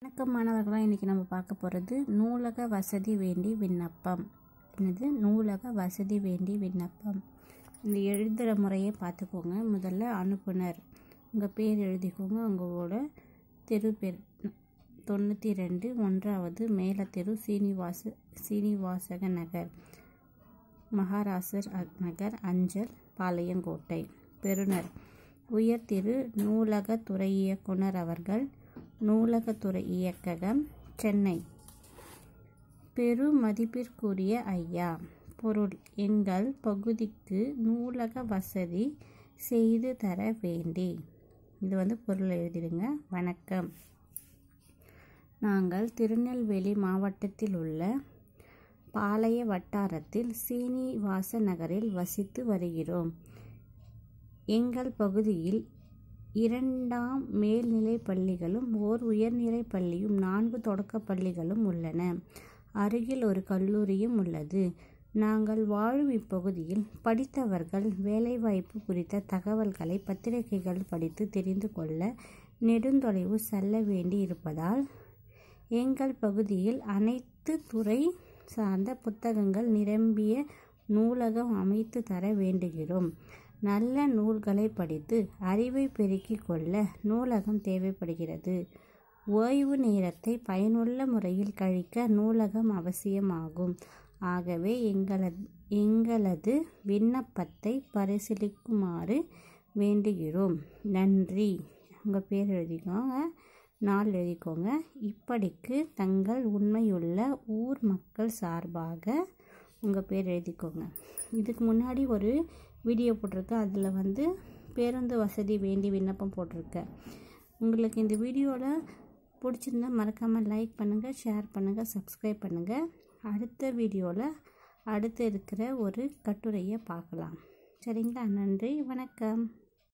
வணக்கம் மாணவர்களாக இன்றைக்கி நம்ம பார்க்க போகிறது நூலக வசதி வேண்டி விண்ணப்பம் என்னது நூலக வசதி வேண்டி விண்ணப்பம் இந்த எழுதுகிற முறையை பார்த்துக்கோங்க முதல்ல அனுப்புனர் உங்கள் பேர் எழுதிக்கோங்க உங்களோட தெரு பேர் தொண்ணூற்றி ரெண்டு ஒன்றாவது மேல தெரு சீனிவாச சீனிவாசக நகர் மகாராசர் நகர் அஞ்சல் பாளையங்கோட்டை பெறுநர் உயர் திரு நூலக துறை இயக்குனர் அவர்கள் நூலகத்துறை இயக்ககம் சென்னை பெரு மதிப்பிற்குரிய ஐயா பொருள் எங்கள் பகுதிக்கு நூலக வசதி செய்து தர வேண்டி இது வந்து பொருள் எழுதிடுங்க வணக்கம் நாங்கள் திருநெல்வேலி மாவட்டத்தில் உள்ள பாளைய வட்டாரத்தில் சீனிவாச நகரில் வசித்து வருகிறோம் எங்கள் பகுதியில் இரண்டாம் மேல்நிலைப் பள்ளிகளும் ஓர் உயர்நிலை பள்ளியும் நான்கு தொடக்கப் பள்ளிகளும் உள்ளன அருகில் ஒரு கல்லூரியும் உள்ளது நாங்கள் வாழும் இப்பகுதியில் படித்தவர்கள் வேலைவாய்ப்பு குறித்த தகவல்களை பத்திரிகைகள் படித்து தெரிந்து கொள்ள நெடுந்தொலைவு செல்ல வேண்டி இருப்பதால் எங்கள் பகுதியில் அனைத்து துறை சார்ந்த புத்தகங்கள் நிரம்பிய நூலகம் அமைத்து தர வேண்டுகிறோம் நல்ல நூல்களை படித்து அறிவை பெருக்கிக் கொள்ள நூலகம் தேவைப்படுகிறது ஓய்வு நேரத்தை பயனுள்ள முறையில் கழிக்க நூலகம் அவசியமாகும் ஆகவே எங்களது எங்களது விண்ணப்பத்தை பரிசீலிக்குமாறு வேண்டுகிறோம் நன்றி உங்கள் பேர் எழுதிக்கோங்க நாள் எழுதிக்கோங்க இப்படிக்கு தங்கள் உண்மையுள்ள ஊர் மக்கள் சார்பாக உங்கள் பேர் எழுதிக்கோங்க இதுக்கு முன்னாடி ஒரு வீடியோ போட்டிருக்கேன் அதில் வந்து பேருந்து வசதி வேண்டி விண்ணப்பம் போட்டிருக்கேன் உங்களுக்கு இந்த வீடியோவில் பிடிச்சிருந்தா மறக்காமல் லைக் பண்ணுங்கள் ஷேர் பண்ணுங்கள் சப்ஸ்கிரைப் பண்ணுங்கள் அடுத்த வீடியோவில் அடுத்து இருக்கிற ஒரு கட்டுரையை பார்க்கலாம் சரிங்களா நன்றி வணக்கம்